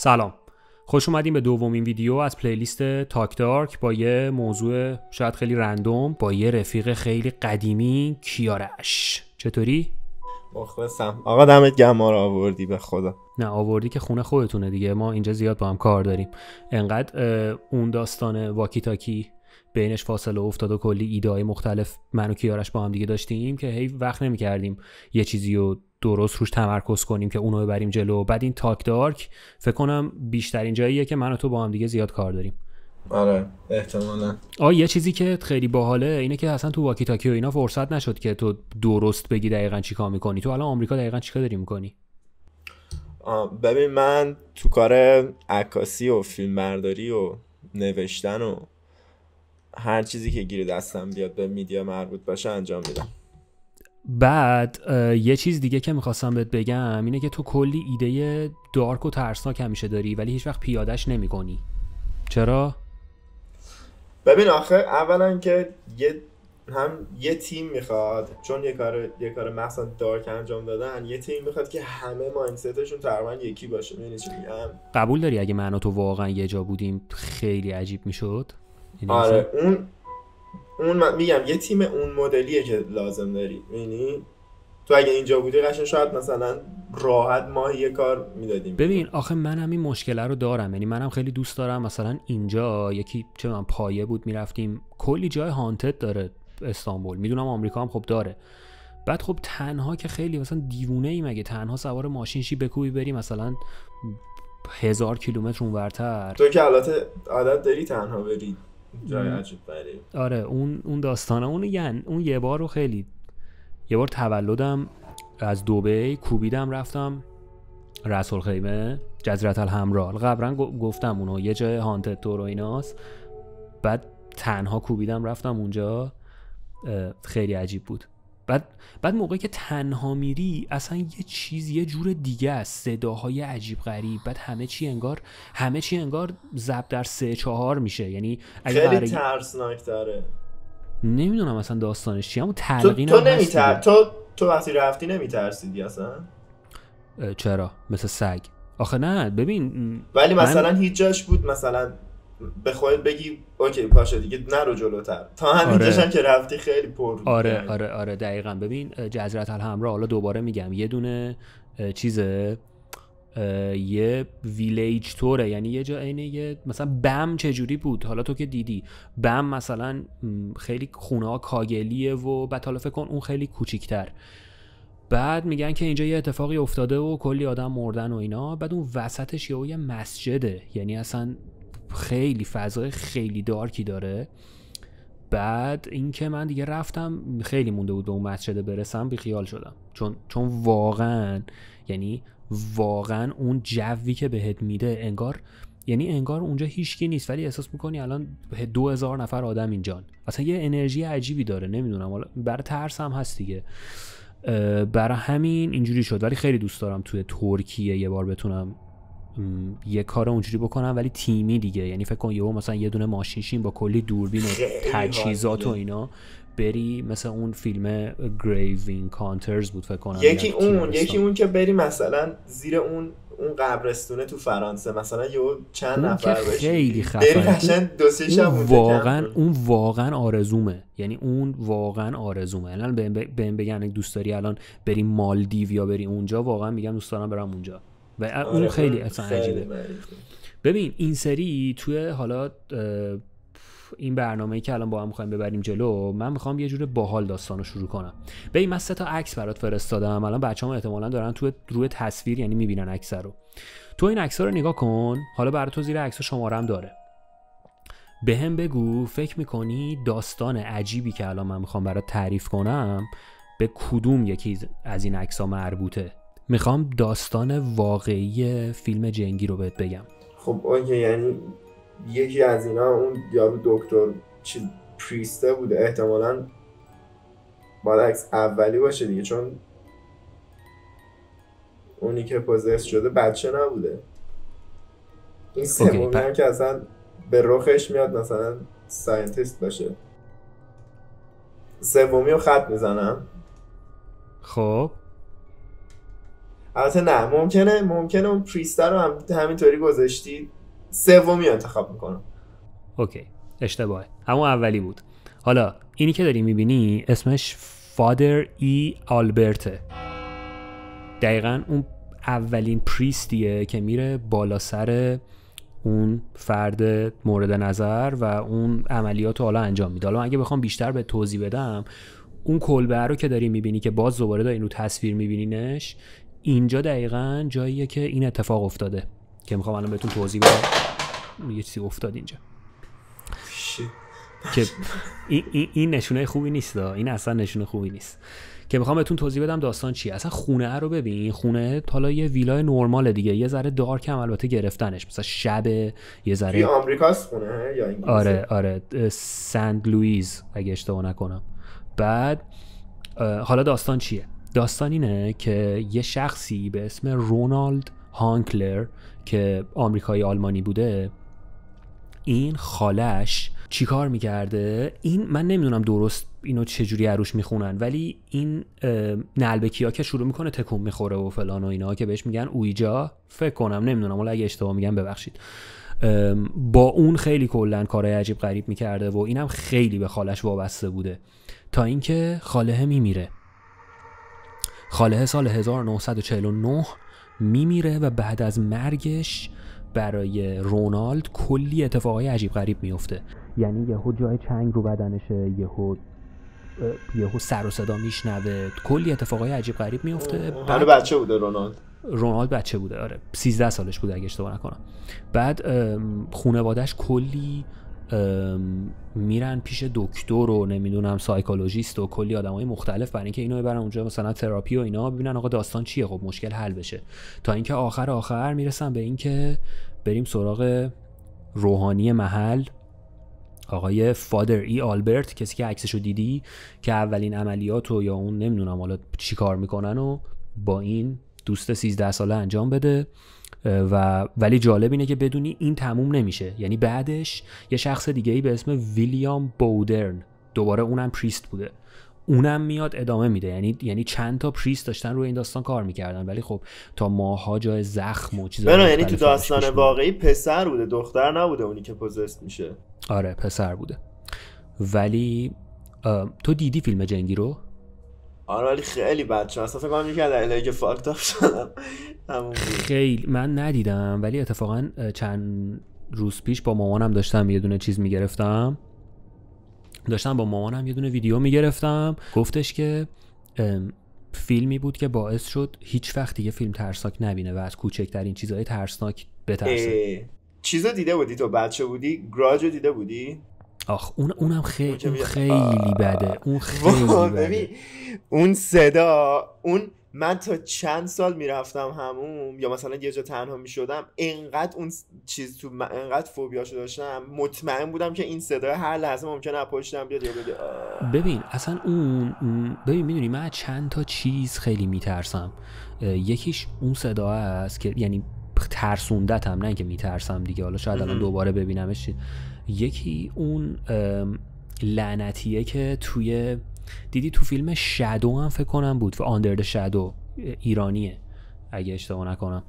سلام خوش اومدیم به دومین ویدیو از پلیلیست تاک دارک با یه موضوع شاید خیلی رندوم با یه رفیق خیلی قدیمی کیارش چطوری؟ مخلصم آقا دمت گمه رو آوردی به خدا نه آوردی که خونه خودتونه دیگه ما اینجا زیاد با هم کار داریم انقدر اون داستان واکی تاکی بینش فاصله افتاد و کلی ایده های مختلف منو و کیارش با هم دیگه داشتیم که هی وقت نمی کردیم یه چیزی رو درست روش تمرکز کنیم که اونو ببریم جلو بعد این تاک دارک فکر کنم بیشترین جاییه که من و تو با هم دیگه زیاد کار داریم آره احتمالا آه یه چیزی که خیلی باحاله اینه که اصلا تو واکی تاکی و اینا فرصت نشد که تو درست بگی دقیقا چیکار میکنی تو الان آمریکا دقیقا چیکار داری میکنی ببین من تو کار عکاسی و فیلمبرداری و نوشتن و هر چیزی که گیر دستم بیاد به میدیا مربوط باشه انجام میدم بعد یه چیز دیگه که میخواستم بهت بگم اینه که تو کلی ایده دارک و ترسناک همیشه داری ولی هیچ وقت پیادش نمی کنی. چرا؟ ببین آخه اولا که یه هم یه تیم میخواد چون یه کار یه کار مثلا دارک انجام دادن یه تیم میخواد که همه مایندستشون تقریبا یکی باشه یعنی قبول داری اگه من و تو واقعا یه جا بودیم خیلی عجیب میشد آره اون اون میگم یه تیم اون مدلیه که لازم داری یعنی تو اگه اینجا بودی قشن شاید مثلا راحت ماهی یه کار میدادیم ببین آخه منم این مشکله رو دارم یعنی منم خیلی دوست دارم مثلا اینجا یکی چه من پایه بود میرفتیم کلی جای هانتد داره استانبول میدونم آمریکا هم خب داره بعد خب تنها که خیلی مثلا دیوونه ای مگه تنها سوار ماشین شی بکوبی بری مثلا هزار کیلومتر اونورتر تو که البته عادت داری تنها بری جای عجیب آره اون اون داستانه اون یعنی اون یه بار رو خیلی یه بار تولدم از دبی کوبیدم رفتم رسول خیمه جزیره الحمرال قبلا گفتم اونو یه جای هانتد تور و ایناست بعد تنها کوبیدم رفتم اونجا خیلی عجیب بود بعد بعد موقعی که تنها میری اصلا یه چیز یه جور دیگه است صداهای عجیب غریب بعد همه چی انگار همه چی انگار زب در سه چهار میشه یعنی اگه خیلی ترسناک داره نمیدونم اصلا داستانش چیه اما تلقین تو, تو نمیتر... تو تو وقتی رفتی نمیترسیدی اصلا چرا مثل سگ آخه نه ببین ولی مثلا من... هیچ جاش بود مثلا بخواید بگی اوکی پاشا دیگه نرو جلوتر تا همین آره. که رفتی خیلی پر آره دقیقا. یعنی. آره آره دقیقا ببین جزرت الحمرا حالا دوباره میگم یه دونه چیزه یه ویلیج توره یعنی یه جا اینه یه مثلا بم چجوری بود حالا تو که دیدی بم مثلا خیلی خونه ها کاگلیه و بعد حالا فکر کن اون خیلی کوچیکتر بعد میگن که اینجا یه اتفاقی افتاده و کلی آدم مردن و اینا بعد اون وسطش یه مسجده یعنی اصلا خیلی فضای خیلی دارکی داره بعد اینکه من دیگه رفتم خیلی مونده بود به اون مسجد برسم خیال شدم چون چون واقعا یعنی واقعا اون جوی که بهت میده انگار یعنی انگار اونجا هیچکی نیست ولی احساس میکنی الان دو هزار نفر آدم اینجان اصلا یه انرژی عجیبی داره نمیدونم حالا برای ترس هم هست دیگه برای همین اینجوری شد ولی خیلی دوست دارم توی ترکیه یه بار بتونم یه کار اونجوری بکنم ولی تیمی دیگه یعنی فکر کن یهو مثلا یه دونه ماشینشین با کلی دوربین و تجهیزات و اینا بری مثل اون فیلم گریوین کانترز بود فکر کنم یکی اون یکی اون که بری مثلا زیر اون اون قبرستونه تو فرانسه مثلا یه چند نفر که خیلی اون واقعا اون واقعا آرزومه یعنی اون واقعا آرزومه الان بهم بگن دوست داری الان بری مالدیو یا بری اونجا واقعا میگم دوست دارم برم اونجا و اون آره، آره، خیلی اصلا عجیبه ببین این سری توی حالا این برنامه ای که الان با هم میخوایم ببریم جلو من میخوام یه جور باحال داستان رو شروع کنم به این من سه تا عکس برات فرستادم الان هم احتمالا دارن توی روی تصویر یعنی میبینن عکس رو تو این عکس رو نگاه کن حالا برای تو زیر عکس شمارم داره به هم بگو فکر میکنی داستان عجیبی که الان من میخوام برات تعریف کنم به کدوم یکی از این عکس ها مربوطه میخوام داستان واقعی فیلم جنگی رو بهت بگم خب اوکی یعنی یکی از اینا اون یارو دکتر چی پریسته بوده احتمالا باید عکس اولی باشه دیگه چون اونی که پوزس شده بچه نبوده این سومی هم که اصلا به روخش میاد مثلا ساینتیست باشه سومی رو خط میزنم خب البته نه ممکنه ممکنه اون پریستر رو هم همینطوری گذاشتی سومی انتخاب میکنم اوکی اشتباه همون اولی بود حالا اینی که داری میبینی اسمش فادر ای آلبرته دقیقا اون اولین پریستیه که میره بالا سر اون فرد مورد نظر و اون عملیات رو حالا انجام میده حالا اگه بخوام بیشتر به توضیح بدم اون کلبه رو که داری میبینی که باز دوباره داری رو تصویر میبینینش اینجا دقیقا جاییه که این اتفاق افتاده که میخوام الان بهتون توضیح بدم یه چیزی افتاد اینجا که این, این نشونه خوبی نیست این اصلا نشونه خوبی نیست که میخوام بهتون توضیح بدم داستان چیه اصلا خونه رو ببین خونه حالا یه ویلا نرمال دیگه یه ذره دارک هم البته گرفتنش مثلا شب یه ذره آمریکاست خونه یا آره آره سنت لوئیس اگه اشتباه نکنم بعد حالا داستان چیه داستان اینه که یه شخصی به اسم رونالد هانکلر که آمریکایی آلمانی بوده این خالش چیکار میکرده این من نمیدونم درست اینو چجوری عروش میخونن ولی این نلبکی ها که شروع میکنه تکون میخوره و فلان و اینا که بهش میگن اویجا فکر کنم نمیدونم ولی اگه اشتباه میگن ببخشید با اون خیلی کلا کارهای عجیب غریب میکرده و اینم خیلی به خالش وابسته بوده تا اینکه خاله میمیره خاله سال 1949 میمیره و بعد از مرگش برای رونالد کلی اتفاقای عجیب غریب میفته یعنی یهو جای چنگ رو بدنشه یه یهو سر و صدا میشنوه کلی اتفاقای عجیب غریب میفته بعد... بچه بوده رونالد رونالد بچه بوده آره 13 سالش بوده اگه اشتباه نکنم بعد خونوادهش کلی میرن پیش دکتر و نمیدونم سایکولوژیست و کلی آدمای مختلف برای اینکه اینو ببرن اونجا مثلا تراپی و اینا ببینن آقا داستان چیه خب مشکل حل بشه تا اینکه آخر آخر میرسن به اینکه بریم سراغ روحانی محل آقای فادر ای آلبرت کسی که عکسشو دیدی که اولین عملیات و یا اون نمیدونم حالا چی کار میکنن و با این دوست 13 ساله انجام بده و ولی جالب اینه که بدونی این تموم نمیشه یعنی بعدش یه شخص دیگه ای به اسم ویلیام بودرن دوباره اونم پریست بوده اونم میاد ادامه میده یعنی یعنی چند تا پریست داشتن روی این داستان کار میکردن ولی خب تا ماها جای زخم و چیزا یعنی تو داستان واقعی پسر بوده دختر نبوده اونی که پوزست میشه آره پسر بوده ولی تو دیدی فیلم جنگی رو آره ولی خیلی بد شد اصلا فکر کنم یکی از فاکت اپ شدم خیلی من ندیدم ولی اتفاقا چند روز پیش با مامانم داشتم یه دونه چیز میگرفتم داشتم با مامانم یه دونه ویدیو میگرفتم گفتش که فیلمی بود که باعث شد هیچ وقت دیگه فیلم ترسناک نبینه و از کوچکترین چیزهای ترسناک بترسه چیزا دیده بودی تو بچه بودی گراج دیده بودی آخ اون اونم خیلی خیلی بده اون خیلی اون صدا اون من تا چند سال میرفتم همون یا مثلا یه جا تنها میشدم انقدر اون چیز تو من انقدر فوبیاشو داشتم مطمئن بودم که این صدا هر لحظه ممکنه از بیاد ببین اصلا اون ببین میدونی من چند تا چیز خیلی میترسم یکیش اون صدا است که یعنی ترسوندتم نه اینکه میترسم دیگه حالا شاید الان دوباره ببینمش یکی اون لعنتیه که توی دیدی تو فیلم شادو هم فکر کنم بود و آندرد شادو ایرانیه اگه اشتباه نکنم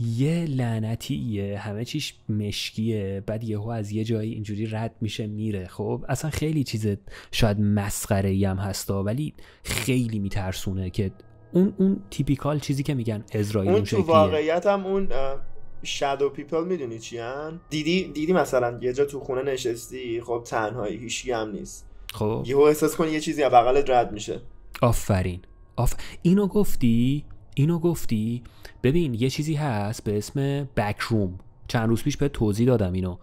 یه لعنتیه همه چیش مشکیه بعد یهو از یه جایی اینجوری رد میشه میره خب اصلا خیلی چیز شاید مسخره ای هم هستا ولی خیلی میترسونه که اون اون تیپیکال چیزی که میگن ازرائیل اون تو واقعیت هم اون شادو پیپل میدونی چی هن؟ دیدی دیدی مثلا یه جا تو خونه نشستی خب تنهایی هیچکی هم نیست خب یهو احساس کنی یه چیزی از بغلت رد میشه آفرین آف اینو گفتی اینو گفتی ببین یه چیزی هست به اسم بک روم چند روز پیش به توضیح دادم اینو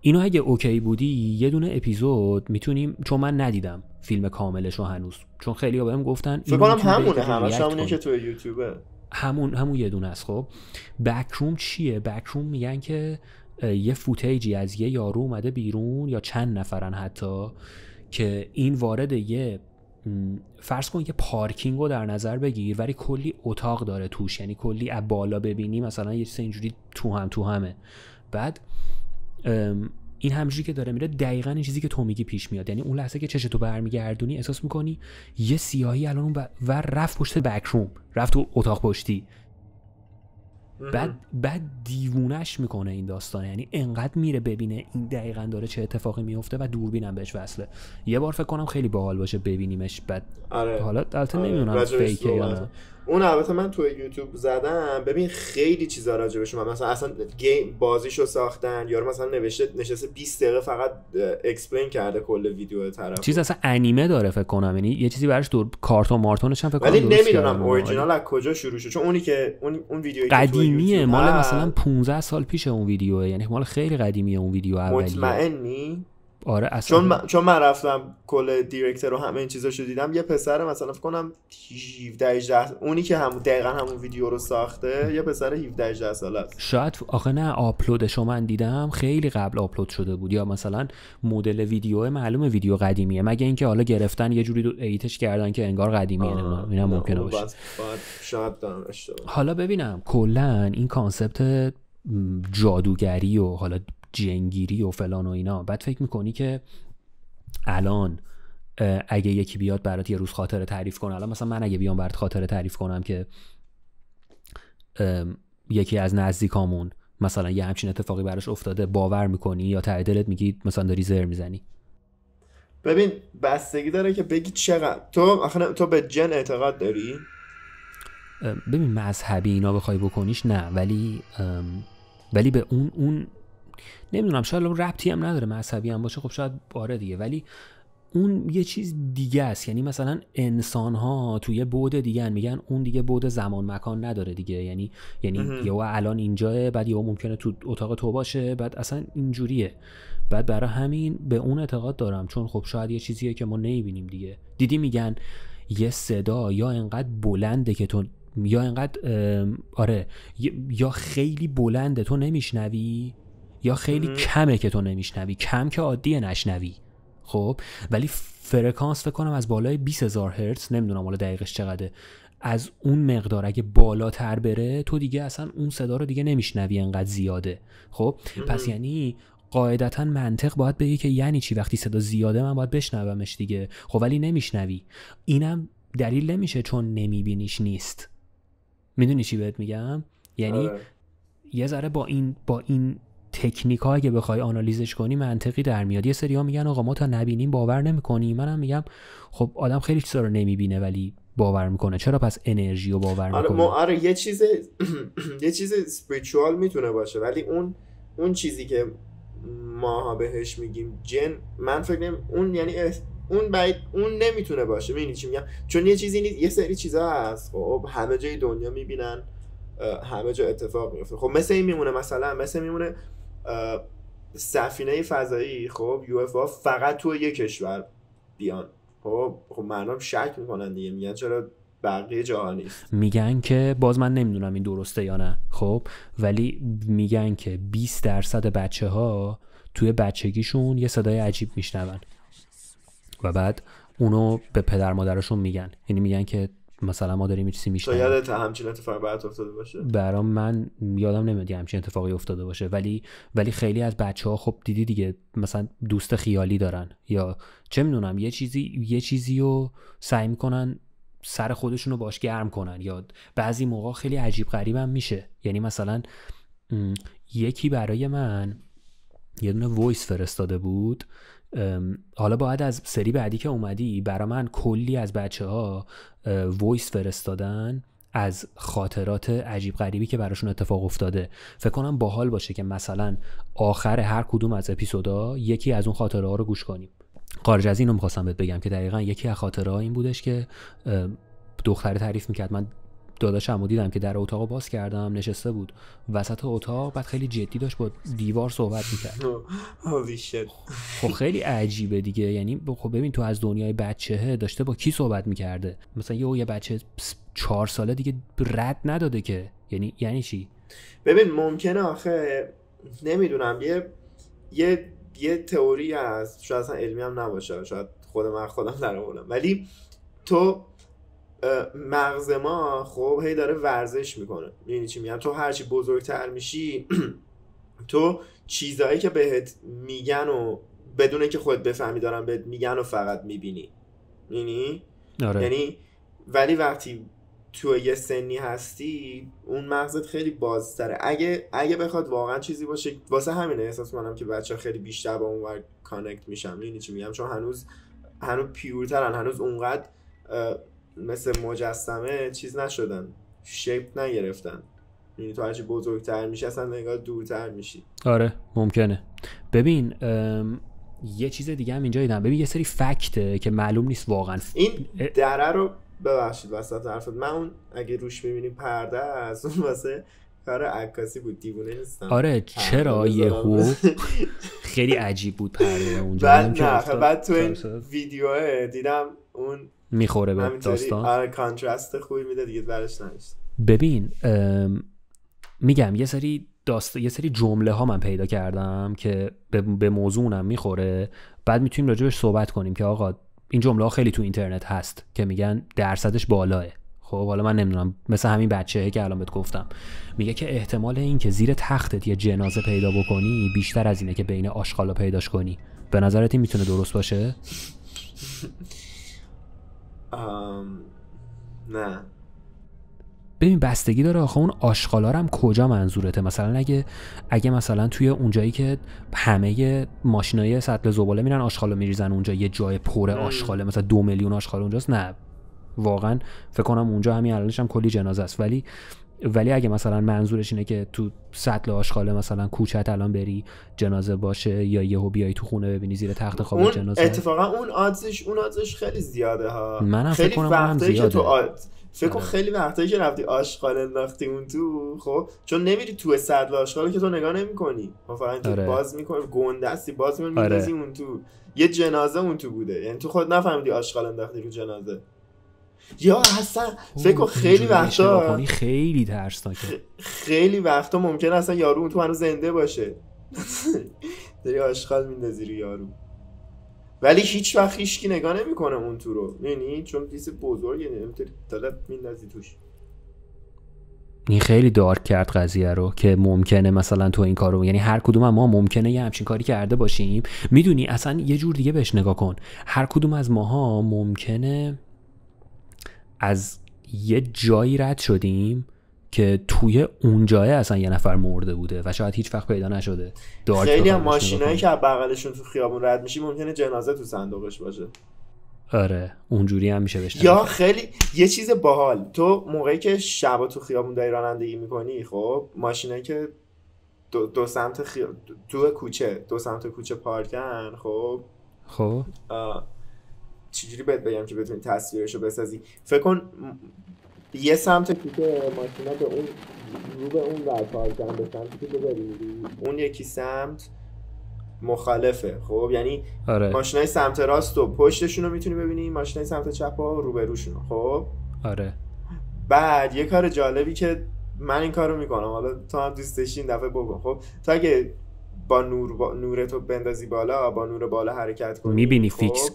اینو اگه اوکی بودی یه دونه اپیزود میتونیم چون من ندیدم فیلم کاملش رو هنوز چون خیلی بهم گفتن فکر کنم همونه همش همونه که تو یوتیوبه همون همون یه دونه است خب بکروم چیه روم میگن که یه فوتیجی از یه یارو اومده بیرون یا چند نفرن حتی که این وارد یه فرض کن یه پارکینگ رو در نظر بگیر ولی کلی اتاق داره توش یعنی کلی از بالا ببینی مثلا یه چیز اینجوری تو هم تو همه بعد این همجوری که داره میره دقیقا این چیزی که تو میگی پیش میاد یعنی اون لحظه که چش تو برمیگردونی احساس میکنی یه سیاهی الان و, و رفت پشت بکروم رفت تو اتاق پشتی بعد بعد دیوونش میکنه این داستان یعنی انقدر میره ببینه این دقیقا داره چه اتفاقی میفته و دوربینم بهش وصله یه بار فکر کنم خیلی باحال باشه ببینیمش بعد آره. حالا البته آره. نمیدونم یا نه اون البته من تو یوتیوب زدم ببین خیلی چیزا راجع شما مثلا اصلا گیم بازیشو ساختن یارو مثلا نوشته نشسته 20 دقیقه فقط اکسپلین کرده کل ویدیو طرف چیز اصلا انیمه داره فکر کنم یعنی یه چیزی براش دور کارتون مارتونش هم فکر کنم ولی نمیدونم اوریجینال از کجا شروع شد چون اونی که اون اون ویدیو قدیمیه مال مثلا 15 سال پیش اون ویدیو یعنی مال خیلی قدیمیه اون ویدیو اولیه مطمئنی آره اصلا چون من, چون من رفتم کل دیرکتر رو همه این چیزاشو دیدم یه پسر مثلا فکر کنم 17 18 اونی که همون دقیقا همون ویدیو رو ساخته یه پسر 17 18 ساله است شاید آخه نه آپلودشو من دیدم خیلی قبل آپلود شده بود یا مثلا مدل ویدیو معلومه ویدیو قدیمیه مگه اینکه حالا گرفتن یه جوری ایتش کردن که انگار قدیمیه نه اینم ممکنه باشه شاید دارم حالا ببینم کلا این کانسپت جادوگری و حالا جنگیری و فلان و اینا بعد فکر میکنی که الان اگه یکی بیاد برات یه روز خاطره تعریف کنه الان مثلا من اگه بیام برات خاطره تعریف کنم که یکی از نزدیکامون مثلا یه همچین اتفاقی براش افتاده باور میکنی یا ته دلت میگی مثلا داری زر میزنی ببین بستگی داره که بگی چقدر تو آخه تو به جن اعتقاد داری ببین مذهبی اینا بخوای بکنیش نه ولی ولی به اون اون نمیدونم شاید ربطی هم نداره مذهبی هم باشه خب شاید باره دیگه ولی اون یه چیز دیگه است یعنی مثلا انسان ها توی بعد دیگه میگن اون دیگه بود زمان مکان نداره دیگه یعنی یعنی یهو الان اینجاه بعد یهو ممکنه تو اتاق تو باشه بعد اصلا اینجوریه بعد برای همین به اون اعتقاد دارم چون خب شاید یه چیزیه که ما نمیبینیم دیگه دیدی میگن یه صدا یا انقدر بلنده که تو یا انقدر آره یا خیلی بلنده تو نمیشنوی یا خیلی کمه که تو نمیشنوی کم که عادیه نشنوی خب ولی فرکانس فکر کنم از بالای 20000 هرتز نمیدونم حالا دقیقش چقدره از اون مقدار اگه بالاتر بره تو دیگه اصلا اون صدا رو دیگه نمیشنوی انقدر زیاده خب پس یعنی قاعدتا منطق باید بگی که یعنی چی وقتی صدا زیاده من باید بشنومش دیگه خب ولی نمیشنوی اینم دلیل نمیشه چون نمیبینیش نیست میدونی چی بهت میگم یعنی آه. یه ذره با این با این تکنیک ها اگه بخوای آنالیزش کنی منطقی در میاد یه سری ها میگن آقا ما تا نبینیم باور نمیکنیم منم میگم خب آدم خیلی چیزا رو نمیبینه ولی باور میکنه چرا پس انرژی رو باور میکنه آره, ما آره یه چیز یه چیز اسپریچوال میتونه باشه ولی اون اون چیزی که ماها بهش میگیم جن من فکر نمی... اون یعنی اون باید اون نمیتونه باشه میبینی چی میگم چون یه چیزی نیست یه سری چیزا هست خب همه جای دنیا میبینن همه جا اتفاق میفته خب مثل میمونه مثلا مثل میمونه سفینه فضایی خب یو اف فقط تو یه کشور بیان خب خب مردم شک میکنن دیگه میگن چرا بقیه جاها نیست میگن که باز من نمیدونم این درسته یا نه خب ولی میگن که 20 درصد بچه ها توی بچگیشون یه صدای عجیب میشنون و بعد اونو به پدر مادرشون میگن یعنی میگن که مثلا ما داریم چیزی میشنیم شاید همچین اتفاقی برات افتاده باشه برام من یادم نمیاد همچین اتفاقی افتاده باشه ولی ولی خیلی از بچه ها خب دیدی دیگه مثلا دوست خیالی دارن یا چه میدونم یه چیزی یه چیزی رو سعی میکنن سر خودشون رو باش گرم کنن یا بعضی موقع خیلی عجیب غریبم میشه یعنی مثلا یکی برای من یه دونه وایس فرستاده بود حالا باید از سری بعدی که اومدی برا من کلی از بچه ها ویس فرستادن از خاطرات عجیب غریبی که براشون اتفاق افتاده فکر کنم باحال باشه که مثلا آخر هر کدوم از اپیزودا یکی از اون خاطره ها رو گوش کنیم خارج از این رو میخواستم بهت بگم که دقیقا یکی از خاطره این بودش که دختره تعریف میکرد من و دیدم که در اتاق باز کردم نشسته بود وسط اتاق بعد خیلی جدی داشت با دیوار صحبت میکرد خب خیلی عجیبه دیگه یعنی خب ببین تو از دنیای بچهه داشته با کی صحبت میکرده مثلا یه یه بچه چهار ساله دیگه رد نداده که یعنی یعنی چی ببین ممکنه آخه نمیدونم یه یه یه تئوری هست شاید اصلا علمی هم نباشه شاید خود من خودم در ولی تو مغز ما خب هی داره ورزش میکنه یعنی چی میگم تو هرچی بزرگتر میشی تو چیزهایی که بهت میگن و بدون که خودت بفهمی دارن بهت میگن و فقط میبینی یعنی آره. یعنی ولی وقتی تو یه سنی هستی اون مغزت خیلی بازتره اگه اگه بخواد واقعا چیزی باشه واسه همینه احساس میکنم که بچه خیلی بیشتر با اون کانکت میشم یعنی چی میگم چون هنوز هنوز پیورترن هنوز اونقدر مثل مجسمه چیز نشدن شیپ نگرفتن یعنی تو هرچی بزرگتر میشی اصلا نگاه دورتر میشی آره ممکنه ببین یه چیز دیگه هم اینجا دیدم ببین یه سری فکته که معلوم نیست واقعا این دره رو ببخشید وسط حرفت من اون اگه روش میبینی پرده از اون واسه کار عکاسی بود دیوونه نیستم آره چرا یهو خیلی عجیب بود پرده اونجا بعد بعد تو ویدیو دیدم اون میخوره به داستان آره کانترست خوبی میده دیگه نمیشه ببین میگم یه سری داست... یه سری جمله ها من پیدا کردم که به, موضوعونم موضوعم میخوره بعد میتونیم راجبش صحبت کنیم که آقا این جمله ها خیلی تو اینترنت هست که میگن درصدش بالاه خب حالا من نمیدونم مثل همین بچه که الان بهت گفتم میگه که احتمال این که زیر تختت یه جنازه پیدا بکنی بیشتر از اینه که بین آشغالا پیداش کنی به نظرت این میتونه درست باشه نه ببین بستگی داره آخه اون آشغالارم کجا منظورته مثلا اگه اگه مثلا توی اونجایی که همه ماشینای سطل زباله میرن رو میریزن اونجا یه جای پر آشغاله مثلا دو میلیون آشغال اونجاست نه واقعا فکر کنم اونجا همین الانش هم کلی جنازه است ولی ولی اگه مثلا منظورش اینه که تو سطل آشغال مثلا کوچت الان بری جنازه باشه یا یهو بیای تو خونه ببینی زیر تخت خواب اون جنازه اتفاقا اون آدزش اون آدزش خیلی زیاده ها من خیلی کنم که تو آد... فکر کن آره. خیلی وقتایی که رفتی آشغال انداختی اون تو خب چون نمیری تو سطل آشغال که تو نگاه نمیکنی مثلا آره. باز میکنی گندستی باز میکنی آره. اون تو یه جنازه اون تو بوده یعنی تو خود نفهمیدی آشغال انداختی رو جنازه یا اصلا فکر خب، خیلی وقتا خیلی ترسناکه خیلی وقتا ممکن اصلا یارو اون تو هنوز زنده باشه داری آشخال میندازی رو یارو ولی هیچ وقت هیچکی نگاه نمیکنه اون تو رو یعنی چون دیس بزرگه نمیتونی طلب میندازی توش این خیلی دارک کرد قضیه رو که ممکنه مثلا تو این کارو یعنی هر کدوم ما ممکنه یه همچین کاری کرده باشیم میدونی اصلا یه جور دیگه بهش نگاه کن هر کدوم از ماها ممکنه از یه جایی رد شدیم که توی جایه اصلا یه نفر مرده بوده و شاید هیچ وقت پیدا نشده خیلی هم ماشینایی که بغلشون تو خیابون رد میشی ممکنه جنازه تو صندوقش باشه آره اونجوری هم میشه بشنم یا خیلی یه چیز باحال تو موقعی که شبا تو خیابون داری رانندگی میکنی خب ماشینایی که دو, سمت خی... کوچه دو سمت کوچه پارکن خب خب چجوری بهت بگم که بتونی تصویرشو بسازی فکر کن یه سمت که ماشینا به اون رو به اون ور کار کردن به سمتی که تو اون یکی سمت مخالفه خب یعنی آره. ماشینای سمت راست و پشتشون رو میتونی ببینی ماشینای سمت چپ و روشون. خب آره بعد یه کار جالبی که من این کارو میکنم حالا تا هم دوست داشتین دفعه بگو خب تا که با نور با... نورتو بندازی بالا با نور بالا حرکت کنی میبینی خب. فیکس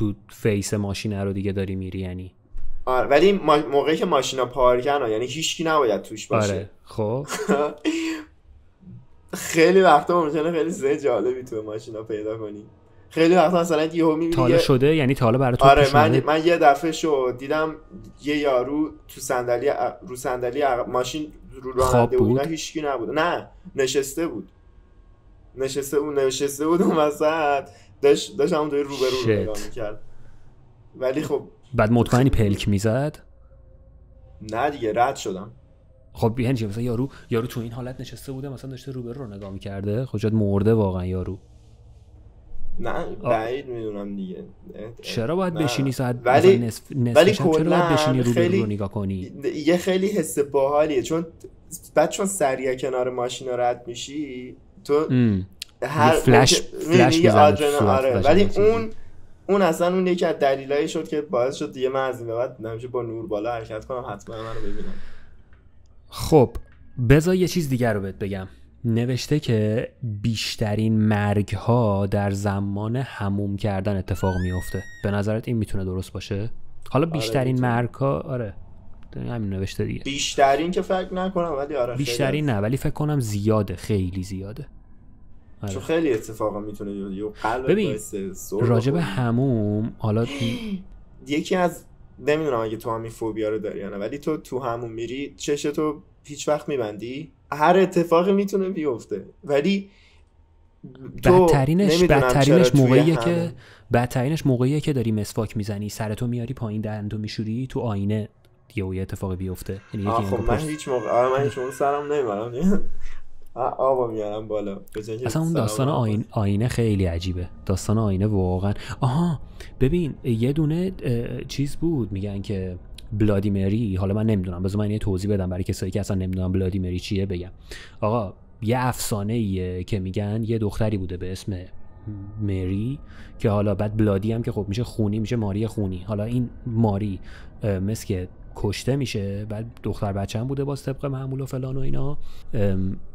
تو فیس ماشینه رو دیگه داری میری یعنی آره ولی موقعی که ماشینا پارکن یعنی هیچکی نباید توش باشه آره خب خیلی وقتا ممکنه خیلی زه جالبی تو ماشینا پیدا کنی خیلی وقتا مثلا یهو میگه تاله شده یعنی تاله برای تو آره من, من یه دفعه شو دیدم یه یارو تو صندلی رو صندلی ماشین رو راننده بود هیچکی نبود نه نشسته بود نشسته اون نشسته بود اون داشت داشت همونطوری رو به رو نگاه میکرد ولی خب بعد مطمئنی پلک میزد نه دیگه رد شدم خب یعنی چه مثلا یارو یارو تو این حالت نشسته بوده مثلا داشته روبرو رو نگاه میکرده خب شاید مرده واقعا یارو نه بعید میدونم دیگه چرا باید بشینی ساعت ولی نصف, نصف ولی چرا باید بشینی رو رو نگاه کنی یه خیلی حس باحالیه چون بعد چون سریع کنار ماشینا رد میشی تو هر فلش آره. فلش ولی اون اون اصلا اون یکی از دلایلی شد که باعث شد دیگه من از این بعد با نور بالا حرکت کنم حتما منو رو ببینم خب بذار یه چیز دیگر رو بهت بگم نوشته که بیشترین مرگ ها در زمان هموم کردن اتفاق میفته به نظرت این میتونه درست باشه حالا آره، بیشترین آره مرگ ها آره همین نوشته دیگه بیشترین که فکر نکنم ولی آره بیشترین نه ولی فکر کنم زیاده خیلی زیاده آره. چون خیلی اتفاقا میتونه یه قلب ببین راجب هموم حالا یکی از نمیدونم اگه تو هم این فوبیا رو داری نه ولی تو تو همون میری چش تو هیچ وقت میبندی هر اتفاقی میتونه بیفته ولی بدترینش بدترینش موقعیه که بدترینش موقعیه که داری مسواک میزنی سرتو میاری پایین دندو میشوری تو آینه یه اتفاقی بیفته یعنی خب من هیچ موقع آره، من هیچ موقع سرم نمیبرم آبا میارم بالا اصلا اون داستان آین... آینه خیلی عجیبه داستان آینه واقعا آها ببین یه دونه چیز بود میگن که بلادی مری حالا من نمیدونم بذار من یه توضیح بدم برای کسایی که اصلا نمیدونم بلادی مری چیه بگم آقا یه افسانه ایه که میگن یه دختری بوده به اسم مری که حالا بعد بلادی هم که خب میشه خونی میشه ماری خونی حالا این ماری مثل که کشته میشه بعد دختر بچه هم بوده باز طبق معمول و فلان و اینا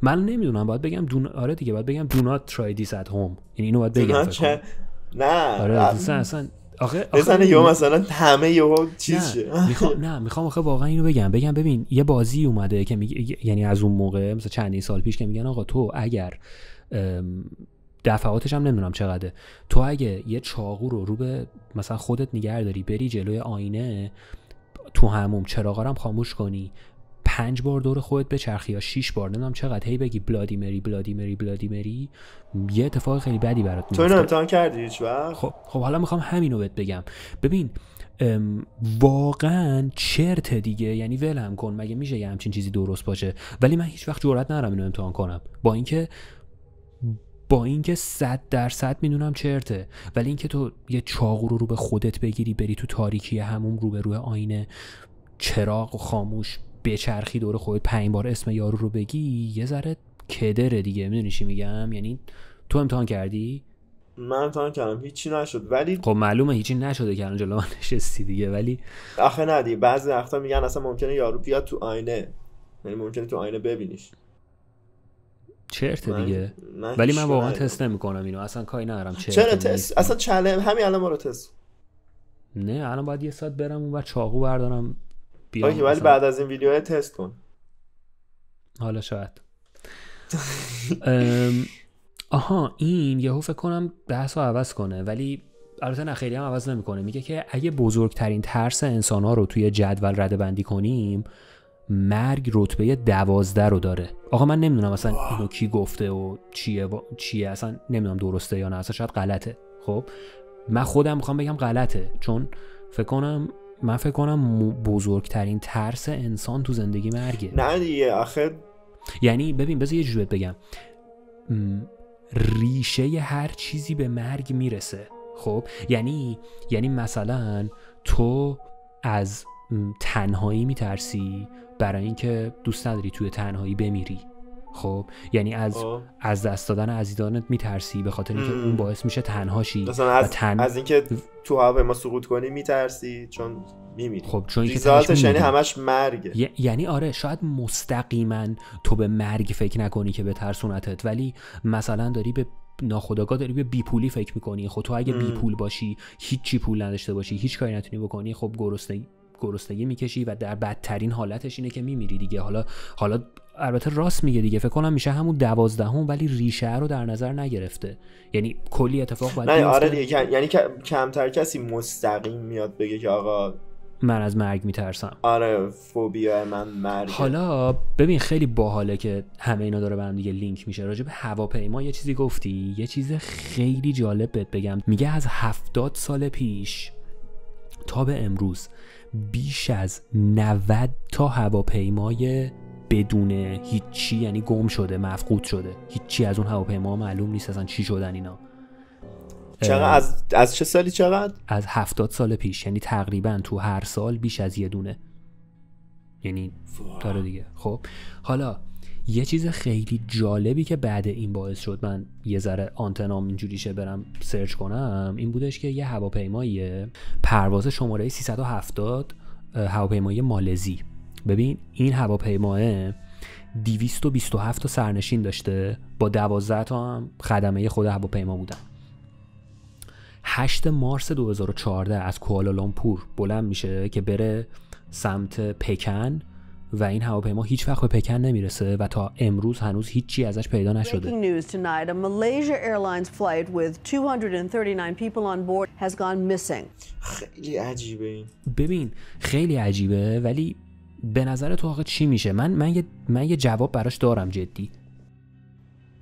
من نمیدونم باید بگم دون... آره دیگه باید بگم do not try this at home یعنی اینو باید بگم چه... نه آره اصلا آخه مثلا همه یهو چیز نه میخوام آخه واقعا اینو بگم بگم ببین یه بازی اومده که می... یعنی از اون موقع مثلا چند سال پیش که میگن آقا تو اگر دفعاتش هم نمیدونم چقدره تو اگه یه چاقو رو رو به مثلا خودت نگه داری بری جلوی آینه تو هموم هم خاموش کنی پنج بار دور خودت بچرخی یا شش بار نمیدونم چقدر هی بگی بلادی مری بلادی مری بلادی مری یه اتفاق خیلی بدی برات میفته تو اینو امتحان کردی هیچ وقت خب خب حالا میخوام همینو بهت بگم ببین واقعا چرت دیگه یعنی ول هم کن مگه میشه یه همچین چیزی درست باشه ولی من هیچ وقت جرئت نرم اینو امتحان کنم با اینکه با اینکه صد درصد میدونم چرته ولی اینکه تو یه چاقو رو رو به خودت بگیری بری تو تاریکی همون رو به روی آینه چراغ و خاموش بچرخی دور خودت پنج بار اسم یارو رو بگی یه ذره کدره دیگه میدونی چی میگم یعنی تو امتحان کردی من امتحان کردم هیچی نشد ولی خب معلومه هیچی نشده که الان جلو نشستی دیگه ولی آخه ندی بعضی وقتا میگن اصلا ممکنه یارو بیاد تو آینه یعنی ممکنه تو آینه ببینیش چرت دیگه ولی من واقعا تست نمیکنم اینو اصلا کاری ندارم چرا تست اصلا چلم همین الان ما رو تست نه الان باید یه ساعت برم و چاقو بردارم بیا ولی بعد از این ویدیو تست کن حالا شاید ام... آها این یهو فکر کنم بحث رو عوض کنه ولی البته نه خیلی هم عوض نمیکنه میگه که اگه بزرگترین ترس انسان ها رو توی جدول رده بندی کنیم مرگ رتبه دوازده رو داره آقا من نمیدونم اصلا اینو کی گفته و چیه چیه اصلا نمیدونم درسته یا نه اصلا شاید غلطه خب من خودم میخوام بگم غلطه چون فکر کنم من فکر کنم بزرگترین ترس انسان تو زندگی مرگه نه دیگه آخر. یعنی ببین بذار یه جوری بگم ریشه هر چیزی به مرگ میرسه خب یعنی یعنی مثلا تو از تنهایی میترسی برای اینکه دوست نداری توی تنهایی بمیری خب یعنی از خب. از دست دادن عزیزانت میترسی به خاطر اینکه اون باعث میشه تنهاشی از, اینکه تو هوای ما سقوط کنی میترسی چون میمیری خب چون ریزالتش یعنی همش مرگ یعنی آره شاید مستقیما تو به مرگ فکر نکنی که به ترسونتت ولی مثلا داری به ناخداگاه داری به بیپولی فکر میکنی خب تو اگه بیپول باشی هیچی پول نداشته باشی هیچ کاری نتونی بکنی خب گرسنگی گرسنگی میکشی و در بدترین حالتش اینه که میمیری دیگه حالا حالا البته راست میگه دیگه فکر کنم میشه همون دوازدهم ولی ریشه رو در نظر نگرفته یعنی کلی اتفاق باید نه آره دیگه یعنی کمتر کسی مستقیم میاد بگه که آقا من از مرگ میترسم آره فوبیا من مرگ حالا ببین خیلی باحاله که همه اینا داره به هم دیگه لینک میشه راجع به هواپیما یه چیزی گفتی یه چیز خیلی جالب بهت بگم میگه از هفتاد سال پیش تا به امروز بیش از 90 تا هواپیمای بدون هیچی یعنی گم شده مفقود شده هیچی از اون هواپیما معلوم نیست اصلا چی شدن اینا چقدر از, از چه سالی چقدر؟ از هفتاد سال پیش یعنی تقریبا تو هر سال بیش از یه دونه یعنی داره دیگه خب حالا یه چیز خیلی جالبی که بعد این باعث شد من یه ذره آنتنام اینجوری شه برم سرچ کنم این بودش که یه هواپیمایی پرواز شماره 370 هواپیمای مالزی ببین این هواپیماه 227 تا سرنشین داشته با 12 تا هم خدمه خود هواپیما بودن 8 مارس 2014 از کوالالامپور بلند میشه که بره سمت پکن و این هواپیما هیچ وقت به پکن نمیرسه و تا امروز هنوز هیچی ازش پیدا نشده. خیلی عجیبه این. ببین خیلی عجیبه ولی به نظر تو آقا چی میشه؟ من من یه من یه جواب براش دارم جدی.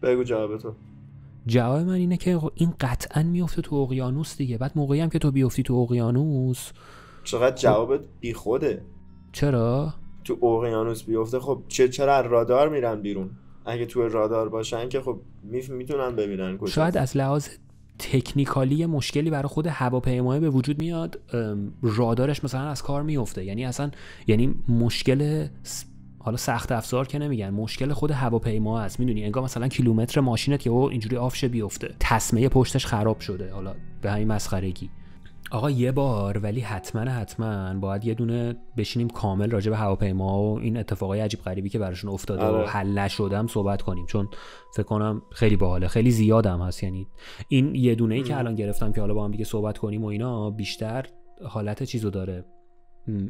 بگو جواب تو. جواب من اینه که این قطعا میفته تو اقیانوس دیگه بعد موقعی هم که تو بیفتی تو اقیانوس چقدر خب جوابت بی خوده چرا تو اقیانوس بیفته خب چه چرا رادار میرن بیرون اگه تو رادار باشن که خب میتونن ببینن کجا شاید از لحاظ تکنیکالی مشکلی برای خود هواپیمای به وجود میاد رادارش مثلا از کار میفته یعنی اصلا یعنی مشکل حالا سخت افزار که نمیگن مشکل خود هواپیما است میدونی انگار مثلا کیلومتر ماشینت که او اینجوری آفشه بیفته تسمه پشتش خراب شده حالا به همین مسخرگی آقا یه بار ولی حتما حتما باید یه دونه بشینیم کامل راجع به هواپیما و این اتفاقای عجیب غریبی که براشون افتاده آره. و حل نشدم صحبت کنیم چون فکر کنم خیلی باحاله خیلی زیادم هست یعنی این یه دونه ای که الان گرفتم که حالا با هم دیگه صحبت کنیم و اینا بیشتر حالت چیزو داره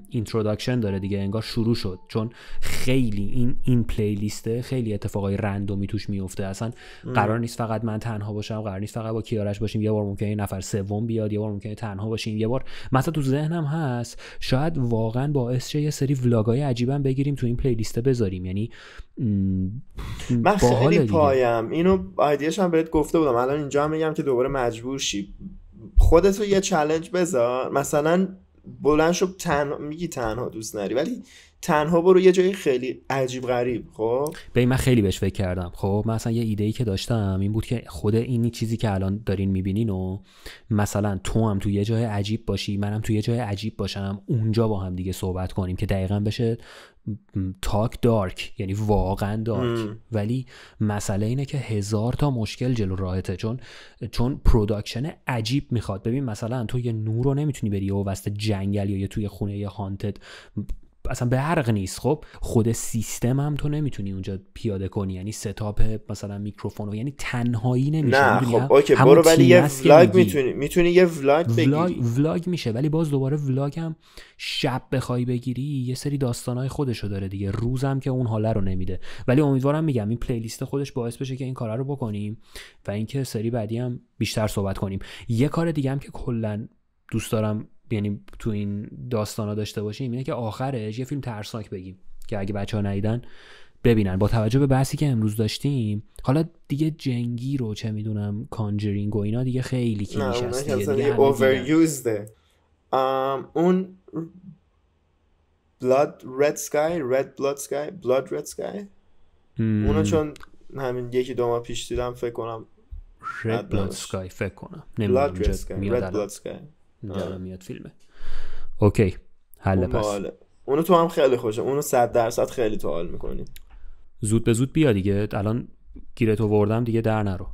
اینتروداکشن داره دیگه انگار شروع شد چون خیلی این این پلیلیسته خیلی اتفاقای رندومی توش میفته اصلا قرار نیست فقط من تنها باشم قرار نیست فقط با کیارش باشیم یه بار ممکنه یه نفر سوم بیاد یه بار ممکنه تنها باشیم یه بار مثلا تو ذهنم هست شاید واقعا باعث چه یه سری ولاگای عجیبم بگیریم تو این پلیلیسته بذاریم یعنی من خیلی پایم اینو آیدیاش هم بهت گفته بودم الان اینجا میگم که دوباره مجبور شی خودت یه چالش بذار مثلا بلند شو تن... میگی تنها دوست نری ولی تنها برو یه جای خیلی عجیب غریب خب به من خیلی بهش فکر کردم خب مثلا یه ایده ای که داشتم این بود که خود این چیزی که الان دارین میبینین و مثلا تو هم تو یه جای عجیب باشی منم تو یه جای عجیب باشم اونجا با هم دیگه صحبت کنیم که دقیقا بشه تاک دارک یعنی واقعا دارک ولی مسئله اینه که هزار تا مشکل جلو راهته چون چون پروداکشن عجیب میخواد ببین مثلا تو یه نور رو نمیتونی بری و وسط جنگل یا یه توی خونه یه هانتد اصلا برق نیست خب خود سیستم هم تو نمیتونی اونجا پیاده کنی یعنی ستاپ مثلا میکروفون و یعنی تنهایی نمیشه نه خب اوکی برو ولی یه ولاگ میتونی میتونی یه ولاگ بگیری ولاگ میشه ولی باز دوباره ولاگ هم شب بخوای بگیری یه سری داستانهای خودشو داره دیگه روزم که اون حاله رو نمیده ولی امیدوارم میگم این پلیلیست خودش باعث بشه که این کارا رو بکنیم و اینکه سری بعدی هم بیشتر صحبت کنیم یه کار دیگه هم که کلا دوست دارم یعنی تو این داستان ها داشته باشیم اینه که آخرش یه فیلم ترسناک بگیم که اگه بچه ها ندیدن ببینن با توجه به بحثی که امروز داشتیم حالا دیگه جنگی رو چه میدونم کانجرینگ و اینا دیگه خیلی که میشه اون بلاد رد سکای رد بلاد سکای بلاد رد سکای اونو چون همین یکی دو ماه پیش دیدم فکر کنم رد بلاد سکای فکر کنم بلاد رد سکای اینجا میاد فیلمه اوکی حل پس اونو تو هم خیلی خوشه اونو صد درصد خیلی تو حال میکنی زود به زود بیا دیگه الان تو وردم دیگه در نرو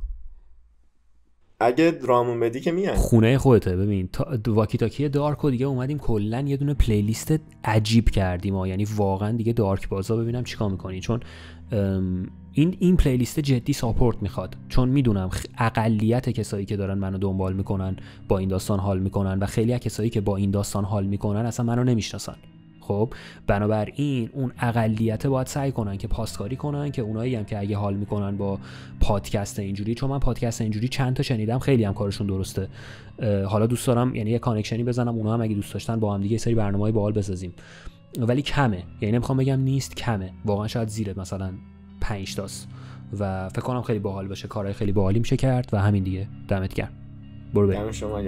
اگه درامون بدی که میاد خونه خودته ببین تا واکی تاکی دارکو دیگه اومدیم کلا یه دونه پلیلیست عجیب کردیم ها یعنی واقعا دیگه دارک بازا ببینم چیکار میکنی چون این این پلیلیست جدی ساپورت میخواد چون میدونم اقلیت کسایی که دارن منو دنبال میکنن با این داستان حال میکنن و خیلی از کسایی که با این داستان حال میکنن اصلا منو نمیشناسن خب بنابراین اون اقلیت باید سعی کنن که پاسکاری کنن که اونایی هم که اگه حال میکنن با پادکست اینجوری چون من پادکست اینجوری چند تا شنیدم خیلی هم کارشون درسته حالا دوست دارم یعنی یه کانکشنی بزنم اونا هم اگه دوست داشتن با هم دیگه یه سری برنامه‌های باحال بسازیم ولی کمه یعنی نمیخوام بگم نیست کمه واقعا شاید زیره مثلا 5 تاست و فکر کنم خیلی باحال باشه کارهای خیلی باحالی میشه کرد و همین دیگه دمت گرم برو بریم شما